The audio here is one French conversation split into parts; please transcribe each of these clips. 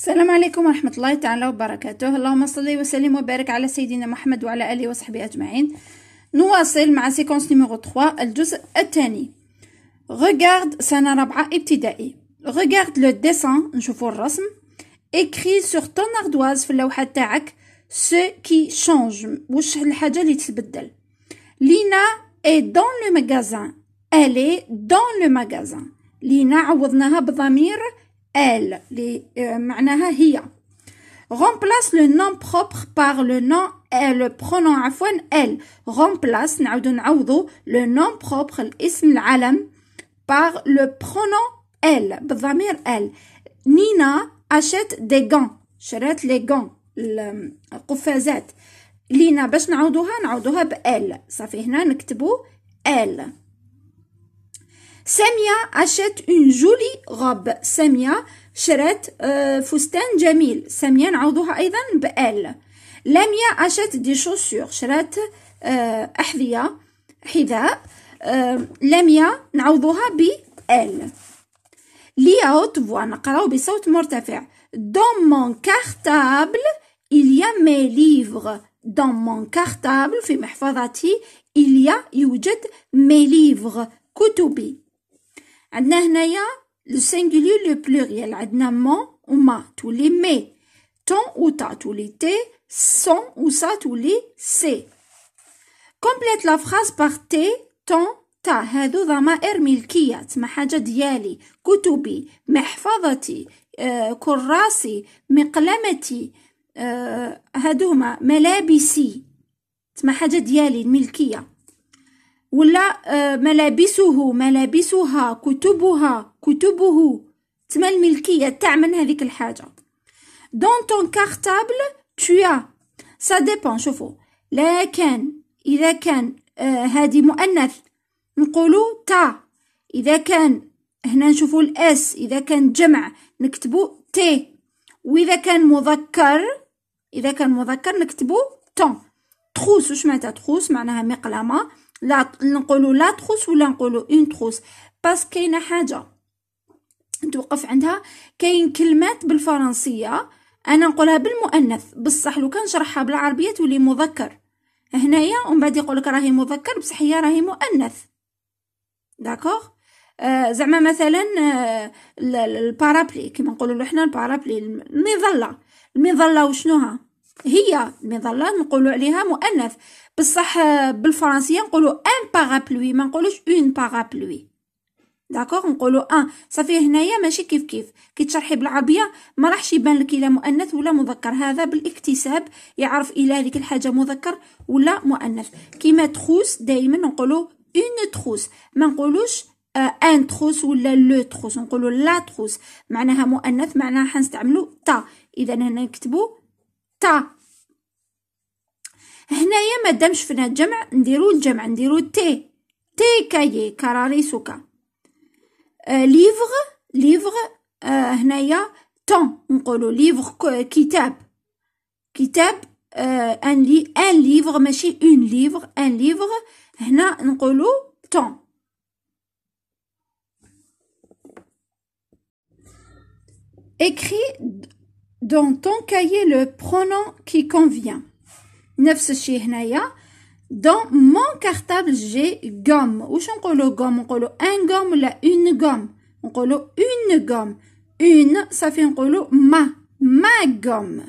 السلام عليكم ورحمة الله تعالى وبركاته اللهم صل وسلم وبارك على سيدنا محمد وعلى آله وصحبه أجمعين نواصل مع سيكونس نيميرو 3 الجزء الثاني غيغارد سنة رابعة ابتدائي غيغارد لو ديسان نشوفو الرسم اكري sur تون اردواز في اللوحة تاعك سو كي شونج وش الحاجة اللي تتبدل لينا اي دون لو magasin الي دون لو le لينا عوضناها بضمير elle, les, معناها euh, Remplace le nom propre par le nom le pronom afouen, elle. Remplace avons le nom propre الاسم par le pronom elle بالضمير elle. Nina achète des gants. شرات les gants القفازات. لينا باش نعوضوها نعوضوها بال صافي هنا نكتبو elle. سامية أشت أون جولي غوب سامية شرت آه، فستان جميل سامية نعوضوها أيضا بال لميا أشت دي شوسيغ شرت آه، أحذية حذاء آه، لميا نعوضوها لي أوت فوا نقراو بصوت مرتفع دون مون كارتابل il y a mes livres dans mon cartable في محفظتي il y a يوجد mes livres كتبي عندنا هنايا لو سينغوليو لو بلوريال عندنا مون وما تولي مي تون و تا تولي تي سون و سا تولي سي كومبليت لا فراس بار تي تون تا هادو ضمائر ملكية تسمى حاجة ديالي كتبي محفظتي آه، كراسي مقلمتي آه، هادو هما ملابسي تسمى حاجة ديالي الملكية ولا آه، ملابسه ملابسها كتبها كتبه تما الملكية تاع من هذيك الحاجة دون تون كارتابل تويا سا ديبون شوفو لكن إذا كان هادي آه، مؤنث نقولو تا إذا كان هنا نشوفو الأس إذا كان جمع نكتبو تي وإذا كان مذكر إذا كان مذكر نكتبو تون تخوس وش معناتها تخوس معناها مقلمة لا نقولوا لا تروس ولا نقولوا اون تروس بس كاينه حاجه توقف عندها كاين كلمات بالفرنسيه انا نقولها بالمؤنث بصح لو كان شرحها بالعربيه تولي مذكر هنايا ومن بعد يقولك راهي مذكر بصح هي راهي مؤنث داكوغ آه زعما مثلا آه البارابلي كيما نقولوا حنا البارابلي المظله المظله وشنوها هي المظلة نقولوا عليها مؤنث بصح بالفرنسية نقولوا ان بارابلوي ما نقولوش اون بارابلوي داكوغ نقولوا ان صافي هنايا ماشي كيف كيف كي تشرحي بالعربيه ما راحش يبان لك الا مؤنث ولا مذكر هذا بالاكتساب يعرف الا هذيك الحاجه مذكر ولا مؤنث كيما تخوس دائما نقولوا اون تخوس ما نقولوش ان آه، تخوس ولا لو تخوس نقولوا لا تخوس معناها مؤنث معناها حنستعملوا تا اذا هنا نكتبوا تاع هنايا مادام شفنا الجمع نديرو الجمع نديرو تي تي كايي كراريسوكا سوكا ليفغ آه، ليفغ آه، هنايا طون نقولو ليفغ كتاب كتاب ان لي ان ليفغ ماشي اون ليفغ ان ليفغ هنا نقولو طون écrit dans ton cahier le pronom qui convient. نفس الشيء هنايا dans mon cartable j'ai gomme واش نقولوا gomme نقولوا un gomme ولا une gomme نقولوا une gomme une ça fait نقولوا ma ma gomme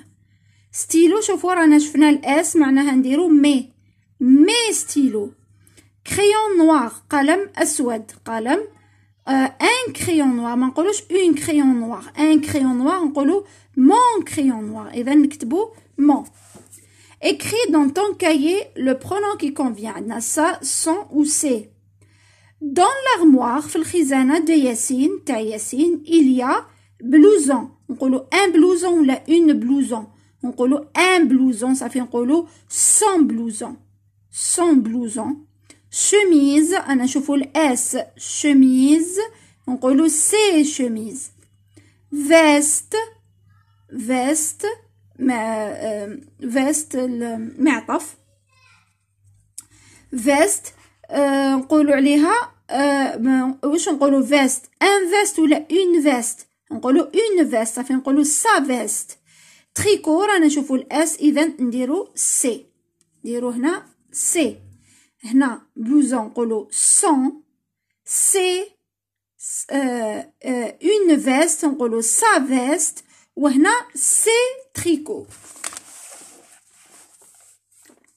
stylo شوفوا رانا شفنا الاس معناها نديرو مي مي stylo. crayon noir قلم اسود قلم euh, un crayon noir mon نقولوش un crayon noir un crayon noir dit mon crayon noir Et اذا écrit mon écris dans ton cahier le pronom qui convient à ça son ou c'est dans l'armoire de il y a blouson dit un blouson ou la une blouson dit un blouson ça fait colo 100 blousons 100 blousons شميز أنا نشوفو الأس شميز نقولو سي شميز فيست فيست مع فيست المعطف فيست نقولو عليها آه، واش نقولو فيست ان فيست ولا اون فيست نقولو اون فيست صافي نقولو سا فيست تريكو رانا نشوفو الاس اذا نديرو سي نديرو هنا سي Ici, on C'est euh, euh, une veste, on sa veste ». Et c'est « tricot ».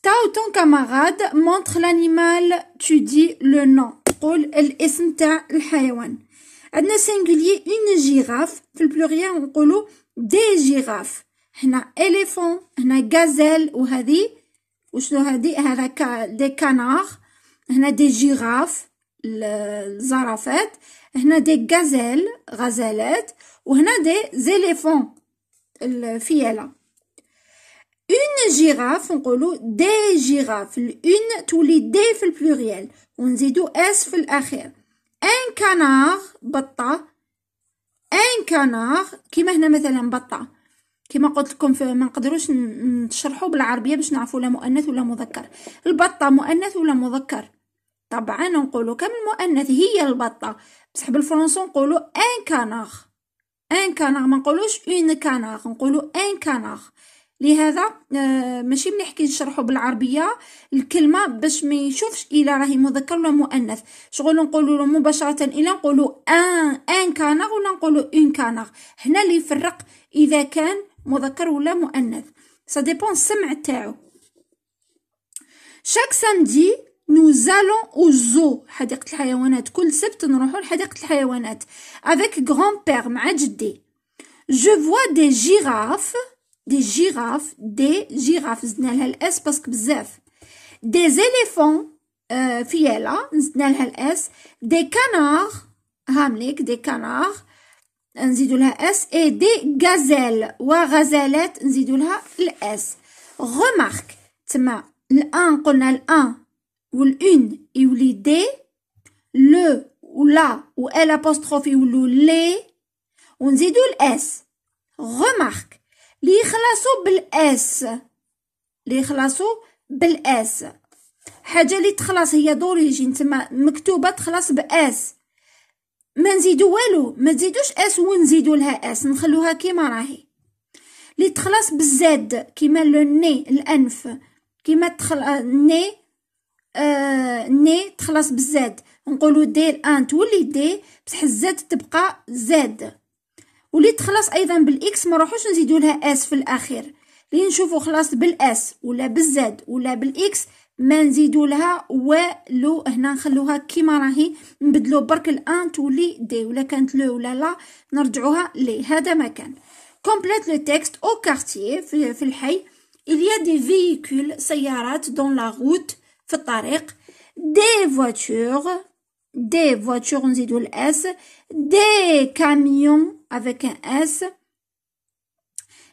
Ta ou ton camarade, montre l'animal, tu dis le nom. On singulier « une girafe ». Dans pluriel, on des girafes ». éléphant ». Ici, gazelle. dit « وشنو هادي هذا كا دي كانار هنا دي جيراف الزرافات هنا دي غازيل غزالات وهنا دي زيليفون الفيله اون جيراف نقولو دي جيراف الاون تولي دي في البلوريال ونزيدو اس في الاخير ان كانار بطه ان كانار كيما هنا مثلا بطه كما قلت لكم ما نقدروش نشرحوا بالعربيه باش نعرفوا لا مؤنث ولا مذكر البطه مؤنث ولا مذكر طبعا نقولوا كم المؤنث هي البطه بصح بالفرنسون نقولوا ان كانغ ان كانغ ما نقولوش اون كانغ نقولوا ان كانغ لهذا آه، ماشي مليح كي نشرحوا بالعربيه الكلمه باش ما يشوفش الا راهي مذكر ولا مؤنث شغل نقولوا له مباشره الا نقولوا ان ان كانغ ولا نقولوا اون كانغ هنا اللي يفرق اذا كان مذكر ولا مؤنث ça dépend السمع تاعو chaque samedi nous allons au zoo avec grand-père مع je vois des girafes des girafes des girafes des éléphants euh, des canards des canards نزيدو لها اس اي دي غازيل وغزالات نزيدو لها الاس غومارك تما الان قلنا الان والان يولي دي لو ولا و ال ابوستروف يولو لي ونزيدو الاس غومارك لي يخلصوا بالاس لي يخلصوا بالاس حاجه لي تخلص هي دوريجين تما مكتوبه تخلص باس ما نزيدو والو ما تزيدوش اس ونزيدو لها اس نخلوها كيما راهي لي تخلص بالزاد كيما لو ني الانف كيما تخل ني آه ني تخلص بالزاد نقولو دي الان تولي دي بصح الزاد تبقى زاد ولي تخلص ايضا بالاكس ما نروحوش نزيدو لها اس في الاخير لي نشوفو خلاص بالاس ولا بالزاد ولا بالاكس ما نزيدو لها والو هنا نخلوها كيما راهي نبدلو برك الان تولي دي ولا كانت لو ولا لا نرجعوها لي هذا ما كان كومبليت لو تيكست او كارتيي في الحي il y a des véhicules سيارات دون لا روت في الطريق دي فواتور دي فواتور نزيدو الاس دي كاميون افيك ان اس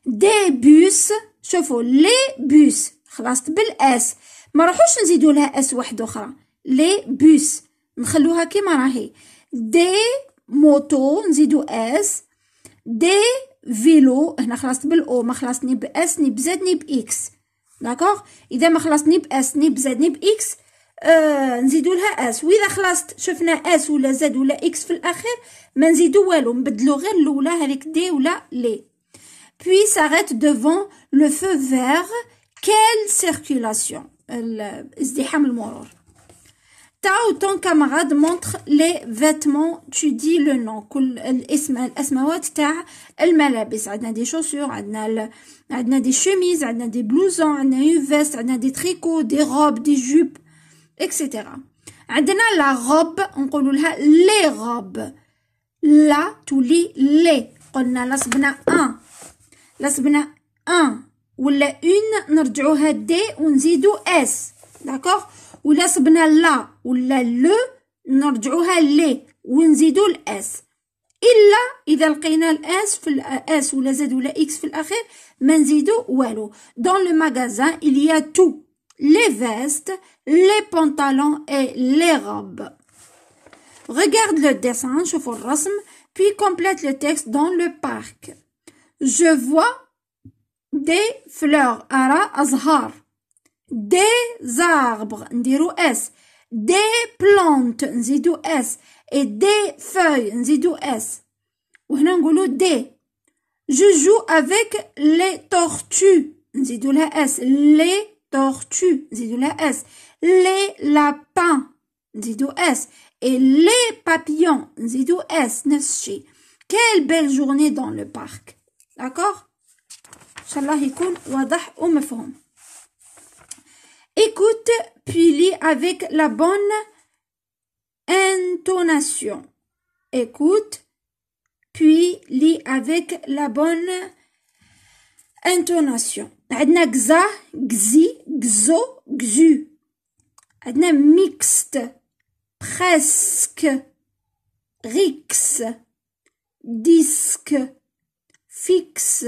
دي بوس شوفو لي بوس خلاص بالاس ما راحوش نزيدو لها اس واحد اخرى لي بوس نخلوها كيما راهي دي موتو نزيدو اس دي فيلو هنا خلصت بالاو ما خلصتني باس ني بزاد ني باكس داكوغ اذا ما خلصتني باس ني بزاد ني باكس آه نزيدو لها اس واذا خلصت شفنا اس ولا زاد ولا اكس في الاخير ما نزيدو والو نبدلو غير الاولى هذيك دي ولا لي puis s'arrête devant le feu vert quelle circulation le, l'azdépam le T'a que ma montre les vêtements. Tu dis le nom, tout l'les noms, elle m'a des chaussures, des chemises, des blousons, adna une veste, des tricots, des robes, des jupes, etc. Adna la robe, on parle les robes. La, tous les, les. On dit la semaine 1 la semaine 1 ولا اون نرجعوها دي ونزيدو اس داكوغ ولا صبنا لا ولا لو نرجعوها لي ونزيدو الاس الا اذا لقينا الاس في الاس ولا ولا اكس في الاخير il y tout. les vestes, les pantalons et les robes. Regarde le dessin, je le puis complète le texte dans le parc. Je vois des fleurs ara azhar des arbres نديرو S. des plantes نزيدو S. et des feuilles S. s وهنا نقولو des je joue avec les tortues نزيدو la les tortues نزيدو la les lapins نزيدو S. et les papillons نزيدو S. quelle belle journée dans le parc d'accord شاء واضح ومفهوم Écoute puis lis avec la bonne intonation. Écoute puis lis avec la bonne intonation. Adna gza, gzi, gzo, gzu. Adna mixte, presque, rix, disque, fixe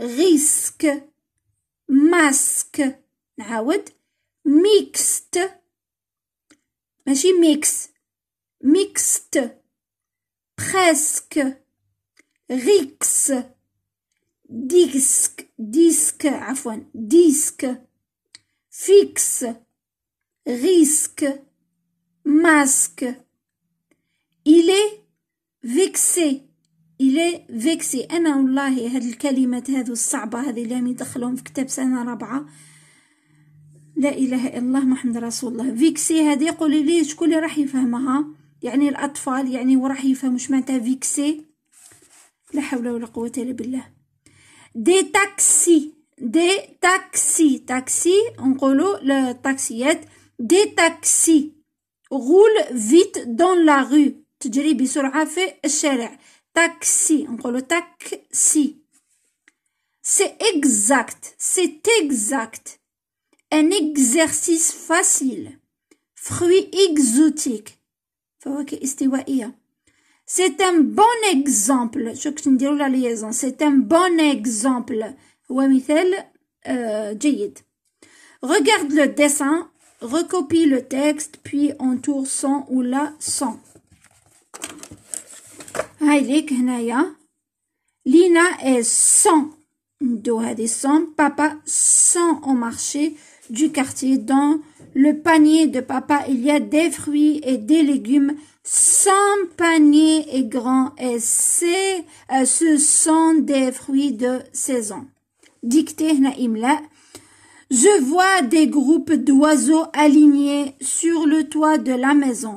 risque masque نعاود mixed ماشي mix mixed presque rix disque disque عفوا disque fixe risque masque il est vexé إلى فيكسي أنا والله هاد الكلمات هادو الصعبة هذه اللي يدخلهم في كتاب سنة رابعة لا إله إلا الله محمد رسول الله فيكسي هذه قولي لي شكون اللي راح يفهمها يعني الأطفال يعني وراح يفهموا معناتها فيكسي لا حول ولا قوة إلا بالله دي تاكسي دي تاكسي تاكسي نقولوا الطاكسيات دي تاكسي غول فيت دون لا تجري بسرعة في الشارع taxi le taxi c'est exact c'est exact un exercice facile fruit exotique hein. c'est un bon exemple je كنت نديرو la liaison c'est un bon exemple euh, regarde le dessin recopie le texte puis entoure son ou la son Lina est sans لينا اي 100 Papa au marché du quartier dans le panier de papa il y a des fruits et des légumes 100 panier et grand et euh, ce sont des fruits de saison Dicté هنا Je vois des groupes d'oiseaux alignés sur le toit de la maison.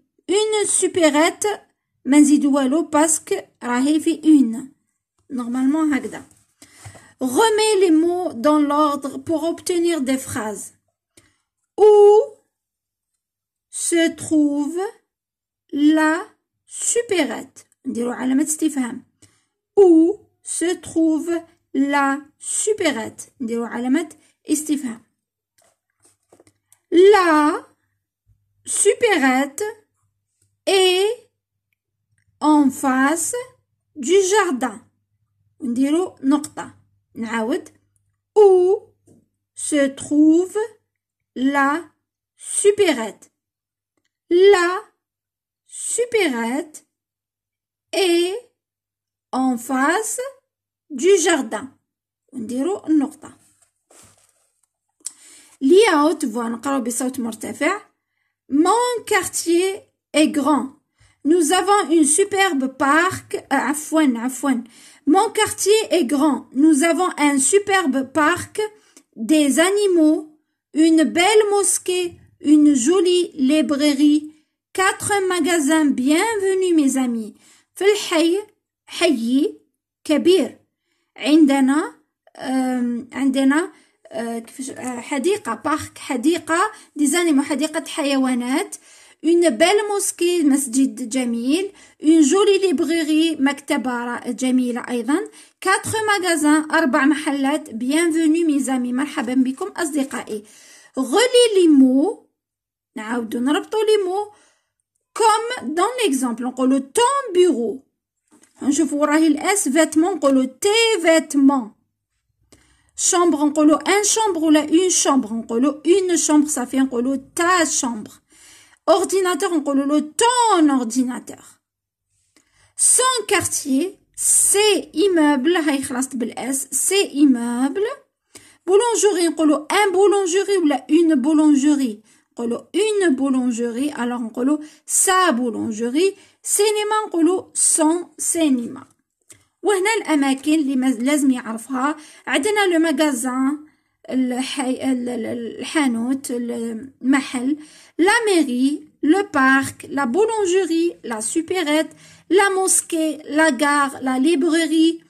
une supérette mais l'eau parce que rahifi une. Normalement, hagda. Remets les mots dans l'ordre pour obtenir des phrases. Où se trouve la supérette Où se trouve la supérette La supérette et en face du jardin. On dirait Nokta. Où se trouve la supérette. La supérette est en face du jardin. On dirait Nokta. le haute voix, on dirait Mon quartier est grand. Nous avons une superbe parc euh, à à Afouane. Mon quartier est grand. Nous avons un superbe parc, des animaux, une belle mosquée, une jolie librairie, quatre magasins. Bienvenue, mes amis. Hayi, Kabir. عندنا عندنا حديقة بارك حديقة ديزاني حديقة حيوانات une belle mosquée Masjid Jamil, une jolie librairie Maktabara Jamil aydan. quatre magasins, Arba محلات, bienvenue mes amis, Marhaban bikum, أصدقائي. Relis les mots, نعاودو نربطو les mots comme dans l'exemple, on le ton bureau. Je vous راهي S vêtements, on le tes vêtements. Chambre, on colo un chambre ou une chambre, on colo une chambre, ça fait on colo ta chambre ordinateur on le ton ordinateur son quartier c'est immeuble c'est immeuble boulangerie on un boulangerie ou une boulangerie On une boulangerie alors on sa boulangerie cinéma on son cinéma وهنا الاماكن اللي لازم يعرفها عندنا لو ماغازان الحانوت المحل la mairie, le parc, la boulangerie, la supérette, la mosquée, la gare, la librairie,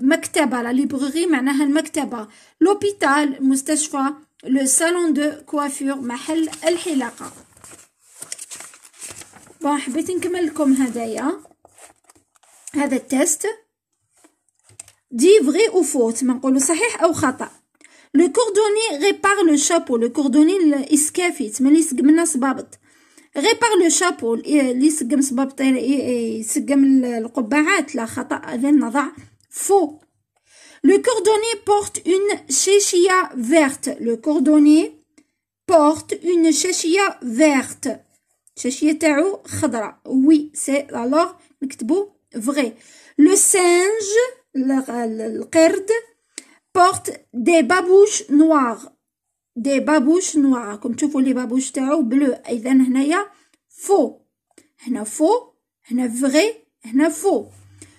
Mekteba, la librairie, Manahel maktaba, l'hôpital, Mustachfa, le salon de coiffure, Mahel El Hilaka. Bon, je vais vous test. Dit vrai ou faux, le cordonnier répare le chapeau. Le cordonnier يسكافي تما يسقم الناس بابط ريبار لو شابو Le cordonnier porte une chéchia verte. Le cordonnier porte une verte. Chéchia Oui, c'est alors vrai. Le singe, le, porte des babouches noires des babouches noires Comme tu vois, les babouches تاعو il y a faux a faux a vrai a faux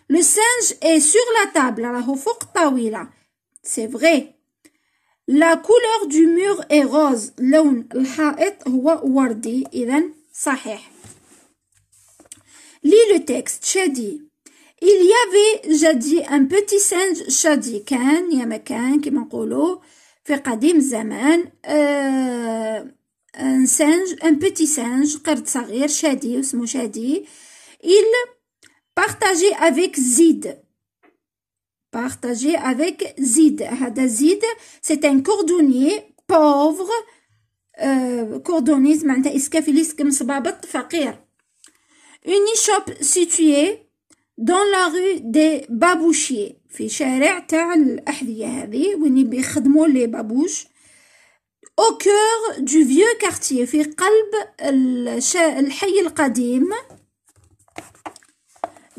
le singe est sur la table c'est vrai la couleur du mur est rose l'haït الحائط هو وردي اذا صحيح lis le texte dit il y avait jadis un petit singe شادي كان qui مكان كما نقولوا في قديم الزمان un singe un petit singe قرد صغير ou اسمه chadi il partageait avec Zid partageait avec Zid هذا Zid c'est un cordonnier pauvre euh, cordonnier معناتها اسكافي ليسك مصبابط فقير une échoppe située dans la rue des Babouchiers, في شارع تاع au cœur du vieux quartier في قلب الحي القديم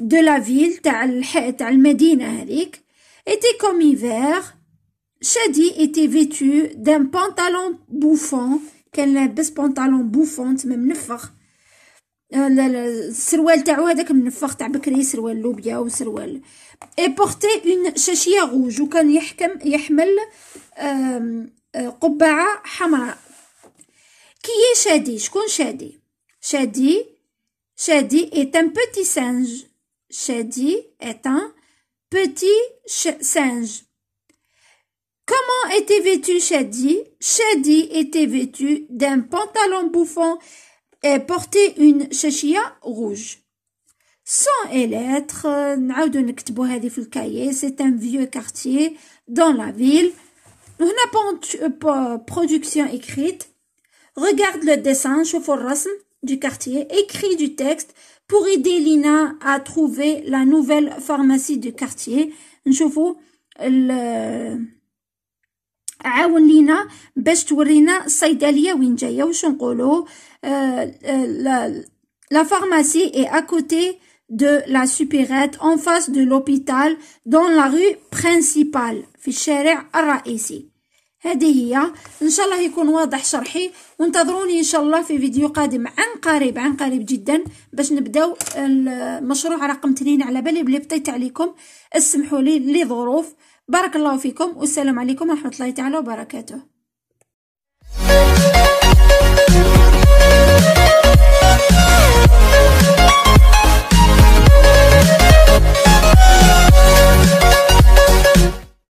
de la ville تاع était comme hiver Shadi était vêtu d'un pantalon bouffant pas لابس pantalon bouffant même نفخ السروال تاعو هذاك منفخ تاع بكري سروال لوبيا وسروال اي بورتي اون شاشيه روج وكان est un petit singe Shadi est un petit singe comment était vêtu Shadi Shadi était vêtu d'un pantalon bouffant et porter une chachia rouge. Sans et lettres, c'est un vieux quartier dans la ville. On n'a pas euh, production écrite. Regarde le dessin, du quartier, Écris du texte pour aider Lina à trouver la nouvelle pharmacie du quartier. vous le, عاون لينا باش تورينا الصيدليه وين جايه واش نقولوا آه، آه، لا فارماسي اي ا كوتي دو لا supérette en فاس دو لوبيتال dans لا rue principale في الشارع الرئيسي هذه هي ان شاء الله يكون واضح شرحي وانتظروني ان شاء الله في فيديو قادم عن قريب عن قريب جدا باش نبداو المشروع رقم 2 على بالي بلي بطيت عليكم اسمحوا لي لظروف بارك الله فيكم والسلام عليكم ورحمة الله تعالى وبركاته